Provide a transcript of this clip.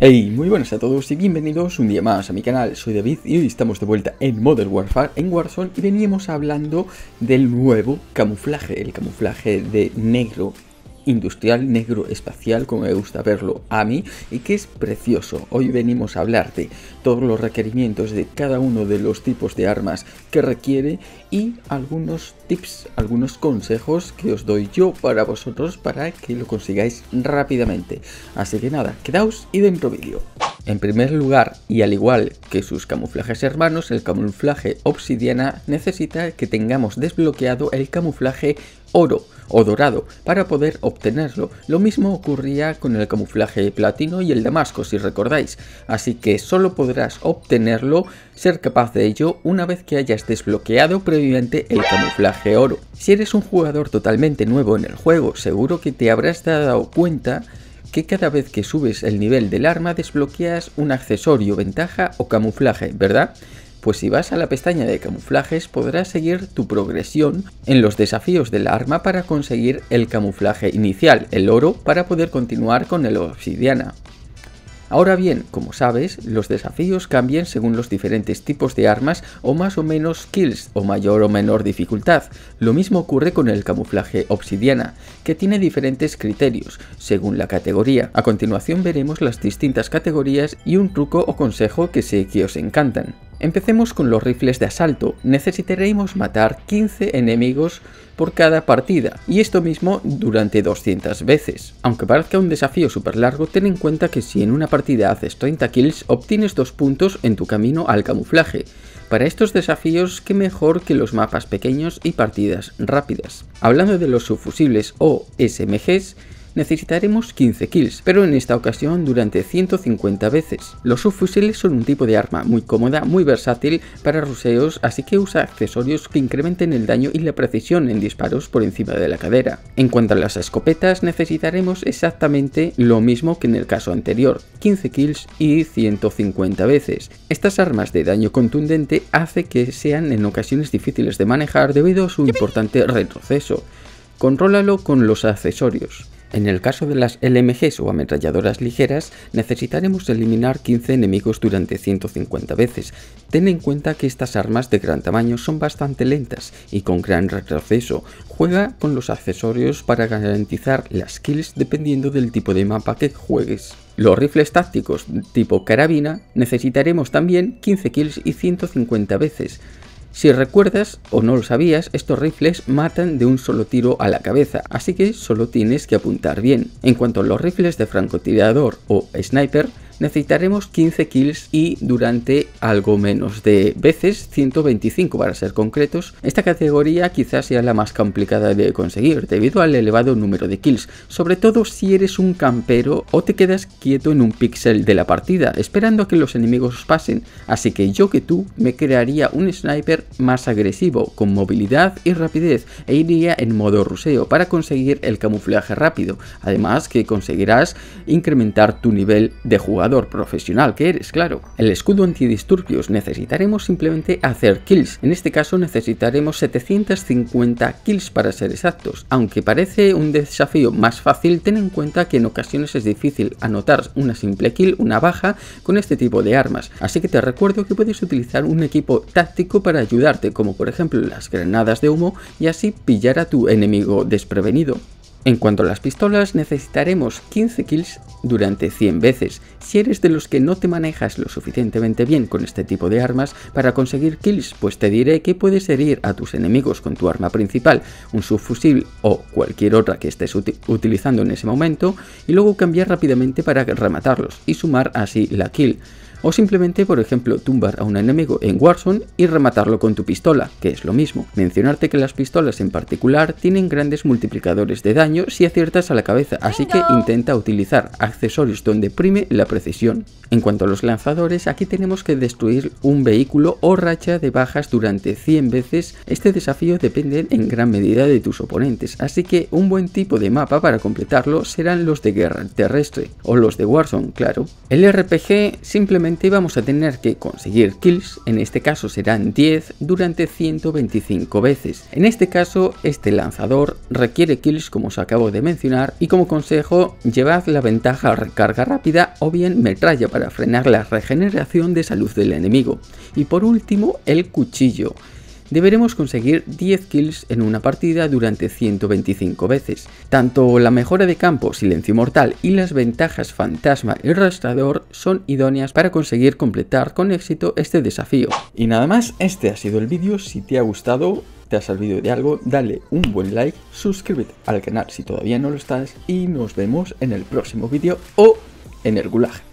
Hey, muy buenas a todos y bienvenidos un día más a mi canal, soy David y hoy estamos de vuelta en Modern Warfare, en Warzone y veníamos hablando del nuevo camuflaje, el camuflaje de negro industrial negro espacial como me gusta verlo a mí y que es precioso. Hoy venimos a hablar de todos los requerimientos de cada uno de los tipos de armas que requiere y algunos tips, algunos consejos que os doy yo para vosotros para que lo consigáis rápidamente. Así que nada, quedaos y dentro vídeo. En primer lugar, y al igual que sus camuflajes hermanos, el camuflaje obsidiana necesita que tengamos desbloqueado el camuflaje oro o dorado para poder obtenerlo. Lo mismo ocurría con el camuflaje platino y el damasco si recordáis, así que solo podrás obtenerlo, ser capaz de ello una vez que hayas desbloqueado previamente el camuflaje oro. Si eres un jugador totalmente nuevo en el juego, seguro que te habrás dado cuenta que cada vez que subes el nivel del arma desbloqueas un accesorio, ventaja o camuflaje, ¿verdad? pues si vas a la pestaña de camuflajes podrás seguir tu progresión en los desafíos de la arma para conseguir el camuflaje inicial, el oro, para poder continuar con el obsidiana. Ahora bien, como sabes, los desafíos cambian según los diferentes tipos de armas o más o menos kills o mayor o menor dificultad. Lo mismo ocurre con el camuflaje obsidiana, que tiene diferentes criterios según la categoría. A continuación veremos las distintas categorías y un truco o consejo que sé que os encantan. Empecemos con los rifles de asalto, necesitaremos matar 15 enemigos por cada partida, y esto mismo durante 200 veces. Aunque parezca un desafío súper largo, ten en cuenta que si en una partida haces 30 kills, obtienes 2 puntos en tu camino al camuflaje. Para estos desafíos, qué mejor que los mapas pequeños y partidas rápidas. Hablando de los subfusibles o SMGs, necesitaremos 15 kills, pero en esta ocasión durante 150 veces. Los subfusiles son un tipo de arma muy cómoda, muy versátil para ruseos, así que usa accesorios que incrementen el daño y la precisión en disparos por encima de la cadera. En cuanto a las escopetas, necesitaremos exactamente lo mismo que en el caso anterior, 15 kills y 150 veces. Estas armas de daño contundente hace que sean en ocasiones difíciles de manejar debido a su importante retroceso. Contrólalo con los accesorios. En el caso de las LMGs o ametralladoras ligeras, necesitaremos eliminar 15 enemigos durante 150 veces. Ten en cuenta que estas armas de gran tamaño son bastante lentas y con gran retroceso. Juega con los accesorios para garantizar las kills dependiendo del tipo de mapa que juegues. Los rifles tácticos tipo carabina necesitaremos también 15 kills y 150 veces. Si recuerdas o no lo sabías, estos rifles matan de un solo tiro a la cabeza, así que solo tienes que apuntar bien. En cuanto a los rifles de francotirador o sniper, necesitaremos 15 kills y durante algo menos de veces, 125 para ser concretos. Esta categoría quizás sea la más complicada de conseguir debido al elevado número de kills, sobre todo si eres un campero o te quedas quieto en un píxel de la partida esperando a que los enemigos pasen, así que yo que tú me crearía un sniper más agresivo, con movilidad y rapidez e iría en modo ruseo para conseguir el camuflaje rápido, además que conseguirás incrementar tu nivel de jugador profesional que eres, claro. El escudo antidisturbios necesitaremos simplemente hacer kills, en este caso necesitaremos 750 kills para ser exactos, aunque parece un desafío más fácil, ten en cuenta que en ocasiones es difícil anotar una simple kill, una baja, con este tipo de armas, así que te recuerdo que puedes utilizar un equipo táctico para ayudarte, como por ejemplo las granadas de humo, y así pillar a tu enemigo desprevenido. En cuanto a las pistolas, necesitaremos 15 kills durante 100 veces. Si eres de los que no te manejas lo suficientemente bien con este tipo de armas para conseguir kills, pues te diré que puedes herir a tus enemigos con tu arma principal, un subfusil o cualquier otra que estés utilizando en ese momento, y luego cambiar rápidamente para rematarlos y sumar así la kill o simplemente, por ejemplo, tumbar a un enemigo en Warzone y rematarlo con tu pistola, que es lo mismo. Mencionarte que las pistolas en particular tienen grandes multiplicadores de daño si aciertas a la cabeza, así que intenta utilizar accesorios donde prime la precisión. En cuanto a los lanzadores, aquí tenemos que destruir un vehículo o racha de bajas durante 100 veces. Este desafío depende en gran medida de tus oponentes, así que un buen tipo de mapa para completarlo serán los de guerra terrestre, o los de Warzone, claro. El RPG simplemente vamos a tener que conseguir kills, en este caso serán 10, durante 125 veces. En este caso, este lanzador requiere kills como os acabo de mencionar y como consejo, llevad la ventaja recarga rápida o bien metralla para frenar la regeneración de salud del enemigo. Y por último, el cuchillo deberemos conseguir 10 kills en una partida durante 125 veces. Tanto la mejora de campo, silencio mortal y las ventajas fantasma y rastrador son idóneas para conseguir completar con éxito este desafío. Y nada más, este ha sido el vídeo, si te ha gustado te ha servido de algo, dale un buen like, suscríbete al canal si todavía no lo estás y nos vemos en el próximo vídeo o en el gulaje.